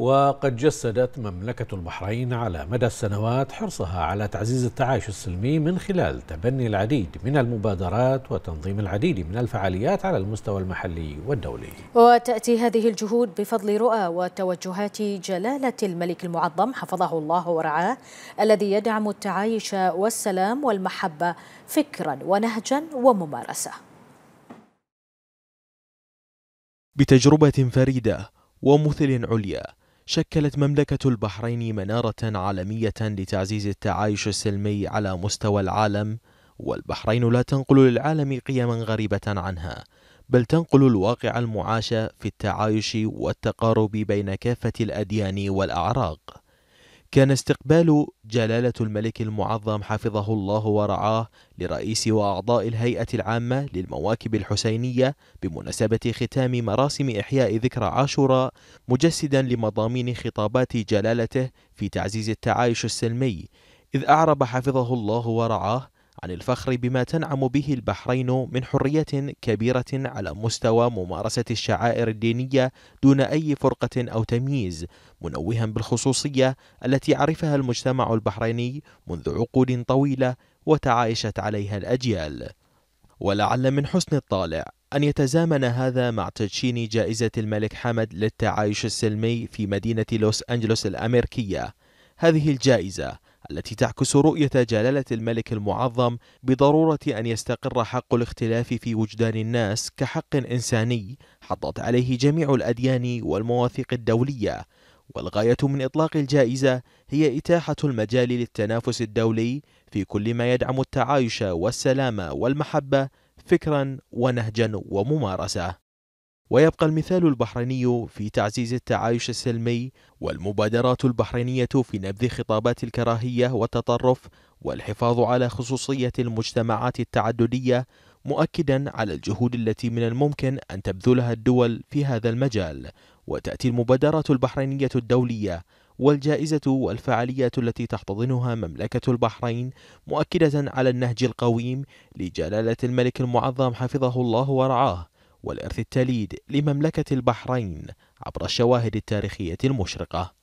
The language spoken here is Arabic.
وقد جسدت مملكة البحرين على مدى السنوات حرصها على تعزيز التعايش السلمي من خلال تبني العديد من المبادرات وتنظيم العديد من الفعاليات على المستوى المحلي والدولي. وتأتي هذه الجهود بفضل رؤى وتوجهات جلالة الملك المعظم حفظه الله ورعاه الذي يدعم التعايش والسلام والمحبة فكرا ونهجا وممارسة. بتجربة فريدة ومثل عليا شكلت مملكة البحرين منارة عالمية لتعزيز التعايش السلمي على مستوى العالم والبحرين لا تنقل للعالم قيما غريبة عنها بل تنقل الواقع المعاش في التعايش والتقارب بين كافة الأديان والأعراق كان استقبال جلالة الملك المعظم حفظه الله ورعاه لرئيس وأعضاء الهيئة العامة للمواكب الحسينية بمناسبة ختام مراسم إحياء ذكرى عاشوراء مجسدا لمضامين خطابات جلالته في تعزيز التعايش السلمي إذ أعرب حفظه الله ورعاه عن الفخر بما تنعم به البحرين من حرية كبيرة على مستوى ممارسة الشعائر الدينية دون أي فرقة أو تمييز منوها بالخصوصية التي عرفها المجتمع البحريني منذ عقود طويلة وتعايشت عليها الأجيال ولعل من حسن الطالع أن يتزامن هذا مع تدشين جائزة الملك حمد للتعايش السلمي في مدينة لوس أنجلوس الأمريكية هذه الجائزة التي تعكس رؤية جلالة الملك المعظم بضرورة أن يستقر حق الاختلاف في وجدان الناس كحق إنساني حطت عليه جميع الأديان والمواثيق الدولية والغاية من إطلاق الجائزة هي إتاحة المجال للتنافس الدولي في كل ما يدعم التعايش والسلام والمحبة فكرا ونهجا وممارسة ويبقى المثال البحريني في تعزيز التعايش السلمي والمبادرات البحرينية في نبذ خطابات الكراهية والتطرف والحفاظ على خصوصية المجتمعات التعددية مؤكدا على الجهود التي من الممكن أن تبذلها الدول في هذا المجال وتأتي المبادرات البحرينية الدولية والجائزة والفعاليات التي تحتضنها مملكة البحرين مؤكدة على النهج القويم لجلالة الملك المعظم حفظه الله ورعاه والإرث التليد لمملكة البحرين عبر الشواهد التاريخية المشرقة